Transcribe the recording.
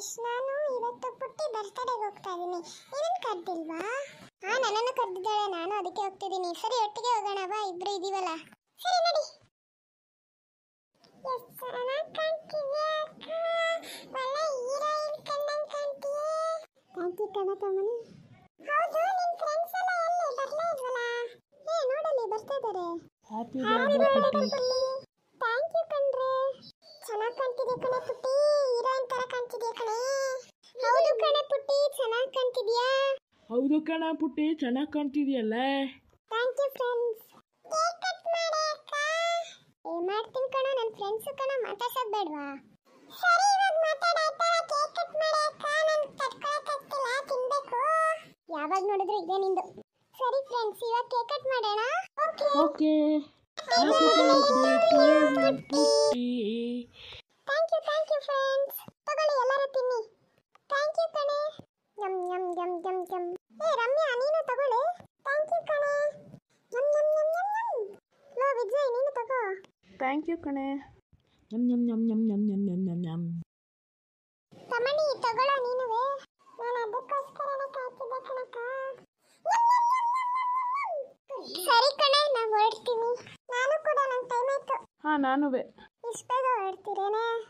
guys ನಾನು ಇವತ್ತು ಪುಟ್ಟಿ ಬರ್ತಡೆಗೆ ಹೋಗ್ತಾ ಇದ್ದೀನಿ ಏನನ್ನು ಕರ್ದಿಲ್ವಾ ಹಾ ನನ್ನನ್ನು ಕರೆದಿದ್ದಾಳೆ ನಾನು ಅದಕ್ಕೆ ಹೋಗ್ತಿದ್ದೀನಿ ಸರಿ ಒಟ್ಟಿಗೆ ಹೋಗೋಣ ಬಾ ಇಬ್ರು ಇದೀವಲ್ಲ ಸರಿ ನಡಿ ಹ್ಯಾಪಿ ಬರ್ತ್ಡೇ ಕಣೆ ಪುಟ್ಟಿ ಹೀರೋಯಿನ್ ತರ ಕಾಣ್ತಿದ್ಯಾ ಕಣೆ ಹೌದು ಕಣೆ ಪುಟ್ಟಿ ಚೆನ್ನಾಗಿ ಕಾಣ್ತಿದ್ಯಾ ಹೌದು ಕಣ ಪುಟ್ಟಿ ಚೆನ್ನಾಗಿ ಕಾಣ್ತಿದ್ಯಲ್ಲ thank you friends cake cut ಮಾಡಿ ಅಕ್ಕ ಏನ್ ಮಾಡ್ತೀನಿ ಕಣ ನನ್ನ ಫ್ರೆಂಡ್ಸ್ ಕಣ ಮಾತಾಡ್ಸೋದು ಬೇಡವಾ ಸರಿ ಇವಾಗ ಮಾತಾಡಾಯ್ತಲ್ಲ ಕೇಕ್ ಕಟ್ ಮಾಡಿ ಅಕ್ಕ ನಾನು ತಡ್ಕೊಳಕ್ಕಾಗ್ತಿಲ್ಲ ತಿನ್ಬೇಕು ಯಾವಾಗ ನೋಡಿದ್ರು ಇದೆ ನಿಂದು ಸರಿ ಫ್ರೆಂಡ್ಸ್ ಇವಾಗ ಕೇಕ್ ಕಟ್ ಮಾಡೋಣ ಓಕೆ ಓಕೆ ಪುಟ್ಟಿ thank you thank you friends ತಗೊಳ್ಳಿ ಎಲ್ಲರೂ ತಿನ್ನಿ ಥ್ಯಾಂಕ್ ಯು ಕಣೆ yum yum yum yum yum ಏ ರಮ್ಯಾ ನೀನು ತಗೊಳ್ಳಿ ಥ್ಯಾಂಕ್ ಯು ಕಣೆ yum yum yum yum yum ಲೋ ವಿಜಯ್ ನೀನು ತಗೋ ಥ್ಯಾಂಕ್ ಯು ಕಣೆ yum yum yum yum yum yum yum yum yum ತಮಣಿ ತಗೊಳ್ಳ ನೀನುವೇ ನಾನು ಅದಕ್ಕೋಸ್ಕರನೇ ಕಾಯ್ತಿದ್ದೆ ಕಣಕ್ಕ ಸರಿ ಕಣೆ ನಾನು ಹೊರಡ್ತೀನಿ ನಾನು ಕೂಡ ನನ್ನ ಟೈಮ್ ಆಯ್ತು ಹಾ ನಾನುವೆ ಇಷ್ಟು ಬೇಗ